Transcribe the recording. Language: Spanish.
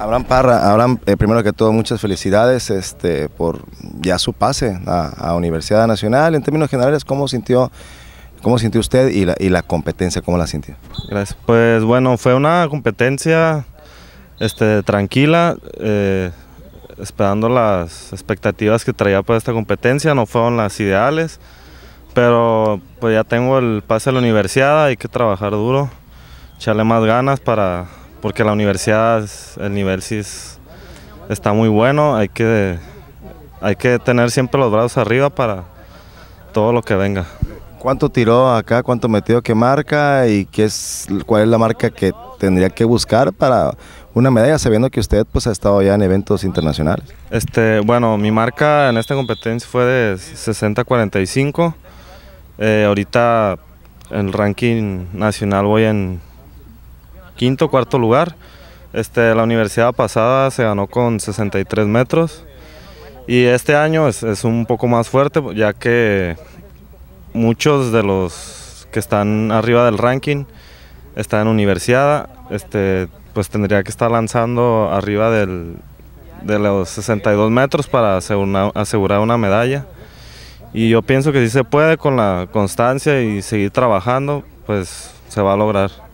Abraham Parra, Abraham, eh, primero que todo, muchas felicidades este, por ya su pase a, Universidad Nacional. En términos generales, ¿cómo sintió, cómo sintió usted y la, y la competencia? ¿Cómo la sintió? Gracias. Pues bueno, fue una competencia este, tranquila, eh, esperando las expectativas que traía para esta competencia. No fueron las ideales, pero pues ya tengo el pase a la universidad, hay que trabajar duro, echarle más ganas para porque la universidad, el nivel sí está muy bueno, hay que, hay que tener siempre los brazos arriba para todo lo que venga. ¿Cuánto tiró acá? ¿Cuánto metió? ¿Qué marca? ¿Y qué es, cuál es la marca que tendría que buscar para una medalla, sabiendo que usted pues, ha estado ya en eventos internacionales? Este, bueno, mi marca en esta competencia fue de 60-45. Eh, ahorita el ranking nacional voy en quinto, cuarto lugar. Este, la universidad pasada se ganó con 63 metros y este año es, un poco más fuerte ya que muchos de los que están arriba del ranking están en universidad, este, pues tendría que estar lanzando arriba de los 62 metros para asegurar una medalla. Y yo pienso que si se puede con la constancia y seguir trabajando, pues se va a lograr.